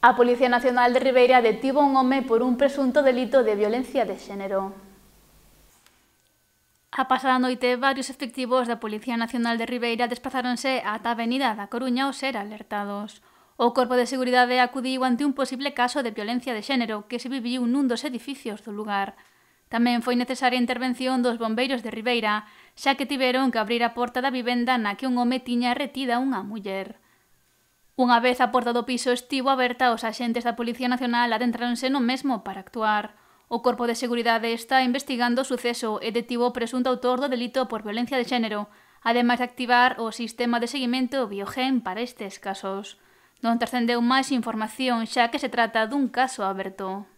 A Policía Nacional de Ribeira detivo un home por un presunto delito de violencia de xénero. A pasada noite, varios efectivos da Policía Nacional de Ribeira desplazáronse ata a Avenida da Coruña ao ser alertados. O Corpo de Seguridade acudiu ante un posible caso de violencia de xénero que se viviu nun dos edificios do lugar. Tamén foi necesaria a intervención dos bombeiros de Ribeira, xa que tiveron que abrir a porta da vivenda na que un home tiña retida unha muller. Unha vez a porta do piso estivo aberta, os axentes da Policía Nacional adentraronse no mesmo para actuar. O Corpo de Seguridade está investigando o suceso e detivo o presunto autor do delito por violencia de xénero, ademais de activar o sistema de seguimento biogen para estes casos. Non trascendeu máis información xa que se trata dun caso aberto.